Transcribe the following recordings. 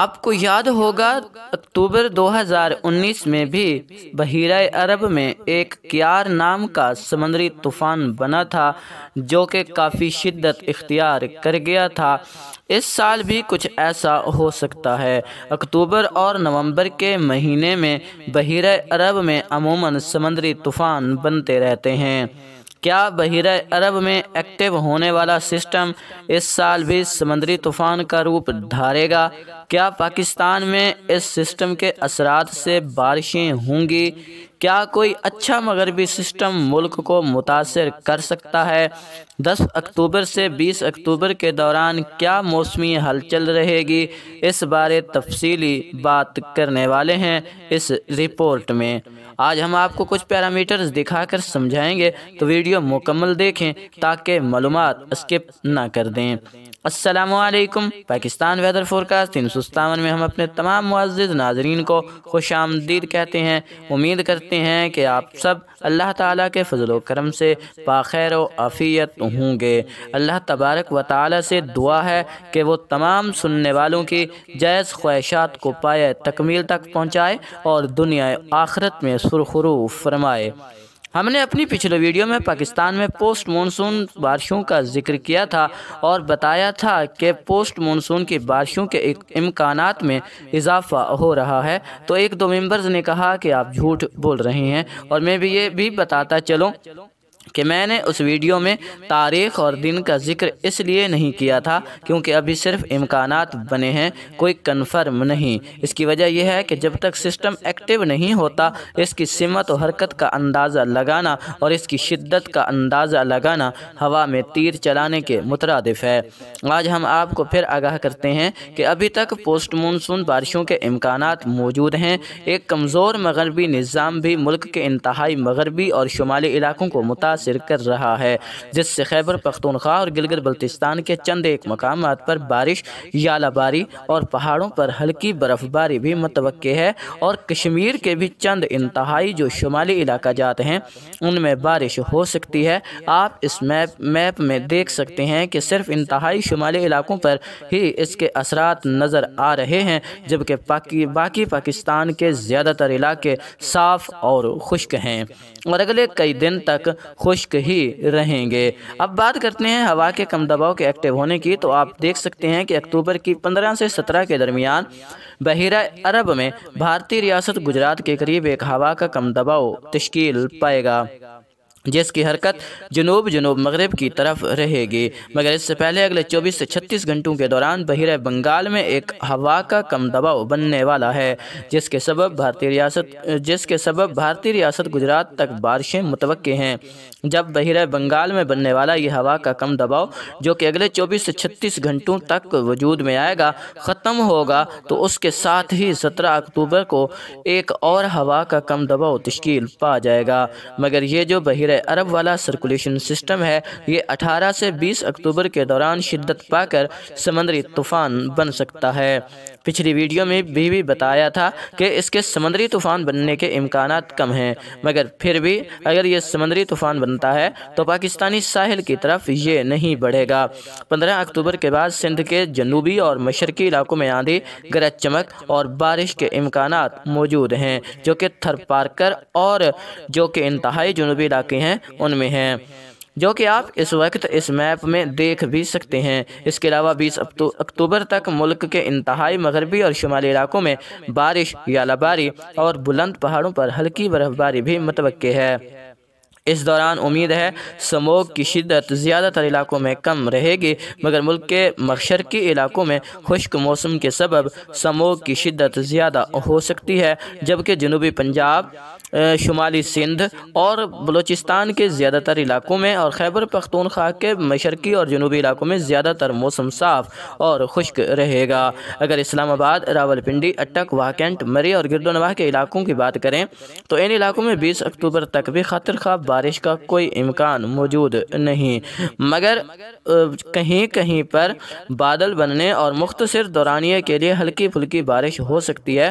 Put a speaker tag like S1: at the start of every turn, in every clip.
S1: आपको याद होगा अक्टूबर 2019 में भी बहरा अरब में एक क्यार नाम का समुद्री तूफ़ान बना था जो कि काफ़ी शिद्दत इख्तियार कर गया था इस साल भी कुछ ऐसा हो सकता है अक्टूबर और नवंबर के महीने में बहरा अरब में अमूमन समुद्री तूफ़ान बनते रहते हैं क्या बहरा अरब में एक्टिव होने वाला सिस्टम इस साल भी समुद्री तूफ़ान का रूप धारेगा क्या पाकिस्तान में इस सिस्टम के असरात से बारिशें होंगी क्या कोई अच्छा मगरबी सिस्टम मुल्क को मुतासर कर सकता है 10 अक्टूबर से 20 अक्टूबर के दौरान क्या मौसमी हलचल रहेगी इस बारे तफसीली बात करने वाले हैं इस रिपोर्ट में आज हम आपको कुछ पैरामीटर्स दिखाकर समझाएंगे तो वीडियो मुकम्मल देखें ताकि मालूम स्किप ना कर दें असलकम पाकिस्तान वेदर फोरकास्ट तीन सौ सतावन में हम अपने तमाम मुआज़ नाजरीन को खुश आमदीद कहते हैं उम्मीद करते हैं कि आप सब अल्लाह ताला के फजल करम से बाखैर आफ़ियत होंगे अल्लाह तबारक व ताल से दुआ है कि वो तमाम सुनने वालों की जायज़ ख्वाहिशात को पाए तकमील तक पहुँचाए और दुनिया आखरत में सुरखरू फरमाए हमने अपनी पिछले वीडियो में पाकिस्तान में पोस्ट मानसून बारिशों का जिक्र किया था और बताया था कि पोस्ट मानसून की बारिशों के इम्कान में इजाफा हो रहा है तो एक दो मेम्बर्स ने कहा कि आप झूठ बोल रहे हैं और मैं भी ये भी बताता चलूँ कि मैंने उस वीडियो में तारीख और दिन का जिक्र इसलिए नहीं किया था क्योंकि अभी सिर्फ इम्कान बने हैं कोई कन्फर्म नहीं इसकी वजह यह है कि जब तक सिस्टम एक्टिव नहीं होता इसकी सिमत और हरकत का अंदाज़ा लगाना और इसकी शिद्दत का अंदाज़ा लगाना हवा में तीर चलाने के मुतरदफ़ है आज हम आपको फिर आगाह करते हैं कि अभी तक पोस्ट मानसून बारिशों के इम्कान मौजूद हैं एक कमज़ोर मगरबी निज़ाम भी मुल्क के इंतहाई मगरबी और शुमाली इलाकों को मुता मुतासर कर रहा है जिससे खैबर पख्तूनख्वा और गिलगर बल्तिस्तान के चंद एक मकाम पर बारिश यालाबारी और पहाड़ों पर हल्की बर्फ़बारी भी मुतव है और कश्मीर के भी चंद इंतहाई जो शुमाली इलाका जाते हैं उनमें बारिश हो सकती है आप इस मैप मैप में देख सकते हैं कि सिर्फ इंतहाई शुमाली इलाकों पर ही इसके असरा नज़र आ रहे हैं जबकि बाकी पाकिस्तान के ज़्यादातर इलाके साफ़ और खुश्क हैं और अगले कई दिन तक खुश्क ही रहेंगे अब बात करते हैं हवा के कम दबाव के एक्टिव होने की तो आप देख सकते हैं कि अक्टूबर की 15 से 17 के दरमियान बहिरा अरब में भारतीय रियासत गुजरात के करीब एक हवा का कम दबाव तश्कील पाएगा जिसकी हरकत जनूब जनूब मगरब की तरफ रहेगी मगर इससे पहले अगले 24 से 36 घंटों के दौरान बहिर बंगाल में एक हवा का कम दबाव बनने वाला है जिसके सबब भारतीय रियासत जिसके सबब भारतीय रियासत गुजरात तक बारिशें मुतव हैं जब बहिर बंगाल में बनने वाला यह हवा का कम दबाव जो कि अगले 24 से 36 घंटों तक वजूद में आएगा ख़त्म होगा तो उसके साथ ही सत्रह अक्टूबर को एक और हवा का कम दबाव तश्कील पा जाएगा मगर ये जो बहिर अरब वाला सर्कुलेशन सिस्टम है ये 18 से 20 अक्टूबर के दौरान शिद्दत पाकर समंदरी तूफान बन सकता है पिछली वीडियो में भी, भी बताया था कि इसके समुद्री तूफ़ान बनने के इम्कान कम हैं मगर फिर भी अगर ये समुद्री तूफ़ान बनता है तो पाकिस्तानी साहिल की तरफ ये नहीं बढ़ेगा पंद्रह अक्टूबर के बाद सिंध के जनूबी और मशरकी इलाकों में आंधी गरज चमक और बारिश के इम्कान मौजूद हैं जो कि थर पार्कर और जो कि इंतहाई जनूबी इलाके हैं उनमें हैं जो कि आप इस वक्त इस मैप में देख भी सकते हैं इसके अलावा 20 अक्टूबर तक मुल्क के इंतहाई मगरबी और शुमाली इलाकों में बारिश या और बुलंद पहाड़ों पर हल्की बर्फबारी भी मतवक़ है इस दौरान उम्मीद है समोग की शिदत ज़्यादातर इलाकों में कम रहेगी मगर मुल्क के मशरकी इलाकों में खुश्क मौसम के सबब समोग की शिदत ज़्यादा हो सकती है जबकि जनूबी पंजाब शुमाली सिंध और बलूचिस्तान के ज़्यादातर इलाकों में और खैबर पख्तूनख्वा के मशरकी और जनूबी इलाकों में ज़्यादातर मौसम साफ और खुश्क रहेगा अगर इस्लामाबाद रावलपिंडी अटक वाहकेंट मरी और गिरदोनवाह के इलाकों की बात करें तो इन इलाकों में बीस अक्टूबर तक भी खातर खा बारिश का कोई इम्कान मौजूद नहीं मगर कहीं कहीं पर बादल बनने और मुख्तर दौरानिए के लिए हल्की फुल्की बारिश हो सकती है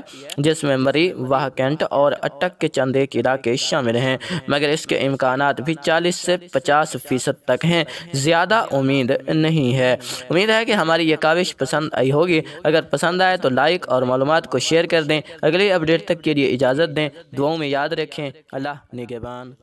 S1: जिसमें मरी वाह कैंट और अटक के चंदे के इलाके शामिल हैं मगर इसके इम्कान भी चालीस से पचास फ़ीसद तक हैं ज़्यादा उम्मीद नहीं है उम्मीद है कि हमारी ये काविश पसंद आई होगी अगर पसंद आए तो लाइक और मालूम को शेयर कर दें अगली अपडेट तक के लिए इजाज़त दें दुआओं में याद रखें अल्लाह निगेबान